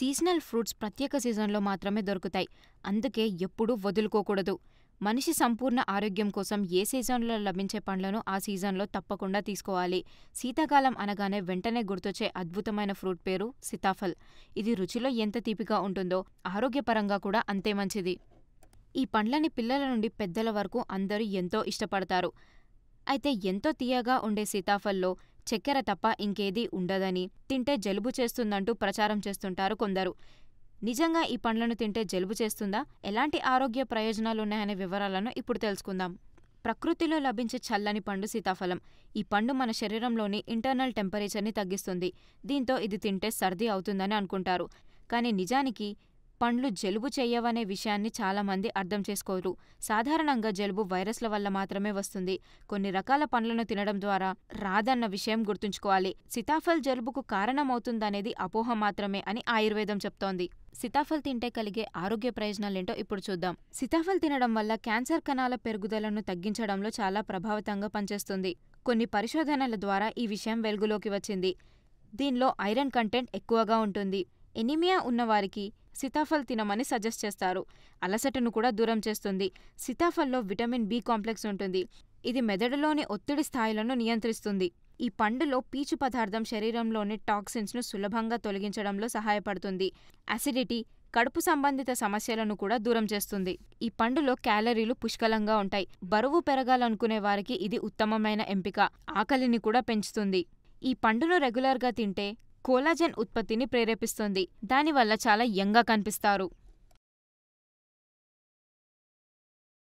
seasonal fruits ప్రత్యేక సీజన్లో మాత్రమే దొరుకుతాయి అందుకే ఎప్పుడూ వదులుకోకూడదు మనిషి సంపూర్ణ ఆరోగ్యం కోసం ఏ సీజన్లో లభించే పండ్లను ఆ సీజన్లో తప్పకుండా తీసుకోవాలి శీతాకాలం అనగానే వెంటనే గుర్తొచ్చే అద్భుతమైన ఫ్రూట్ పేరు సీతాఫల్ ఇది రుచిలో ఎంత తీపిగా ఉంటుందో ఆరోగ్యపరంగా కూడా అంతే మంచిది ఈ పండ్లని పిల్లల నుండి పెద్దల వరకు అందరూ ఎంతో ఇష్టపడతారు అయితే ఎంతో తీయగా ఉండే సీతాఫల్లో చక్కెర తప్ప ఇంకేదీ ఉండదని తింటే జలుబు చేస్తుందంటూ ప్రచారం చేస్తుంటారు కొందరు నిజంగా ఈ పండ్లను తింటే జలుబు చేస్తుందా ఎలాంటి ఆరోగ్య ప్రయోజనాలు ఉన్నాయనే వివరాలను ఇప్పుడు తెలుసుకుందాం ప్రకృతిలో లభించే చల్లని పండు సీతాఫలం ఈ పండు మన శరీరంలోని ఇంటర్నల్ టెంపరేచర్ని తగ్గిస్తుంది దీంతో ఇది తింటే సర్ది అవుతుందని అనుకుంటారు కానీ నిజానికి పండ్లు జలుబు చేయవనే విషయాన్ని చాలామంది అర్థం చేసుకోరు సాధారణంగా జలుబు వైరస్ల వల్ల మాత్రమే వస్తుంది కొన్ని రకాల పండ్లను తినడం ద్వారా రాదన్న విషయం గుర్తుంచుకోవాలి సీతాఫల్ జలుబుకు కారణమవుతుందనేది అపోహ మాత్రమే అని ఆయుర్వేదం చెప్తోంది సీతాఫల్ తింటే కలిగే ఆరోగ్య ప్రయోజనాలేంటో ఇప్పుడు చూద్దాం సీతాఫల్ తినడం వల్ల క్యాన్సర్ కణాల పెరుగుదలను తగ్గించడంలో చాలా ప్రభావితంగా పనిచేస్తుంది కొన్ని పరిశోధనల ద్వారా ఈ విషయం వెలుగులోకి వచ్చింది దీనిలో ఐరన్ కంటెంట్ ఎక్కువగా ఉంటుంది ఎనిమియా ఉన్నవారికి సీతాఫల్ తినమని సజెస్ట్ చేస్తారు అలసటను కూడా దూరం చేస్తుంది సీతాఫల్లో విటమిన్ బి కాంప్లెక్స్ ఉంటుంది ఇది మెదడులోని ఒత్తిడి స్థాయిలను నియంత్రిస్తుంది ఈ పండులో పీచు పదార్థం శరీరంలోని టాక్సిన్స్ను సులభంగా తొలగించడంలో సహాయపడుతుంది అసిడిటీ కడుపు సంబంధిత సమస్యలను కూడా దూరం చేస్తుంది ఈ పండులో క్యాలరీలు పుష్కలంగా ఉంటాయి బరువు పెరగాలనుకునే వారికి ఇది ఉత్తమమైన ఎంపిక ఆకలిని కూడా పెంచుతుంది ఈ పండును రెగ్యులర్గా తింటే కోలాజెన్ ఉత్పత్తిని ప్రేరేపిస్తుంది దానివల్ల చాలా యంగా కనిపిస్తారు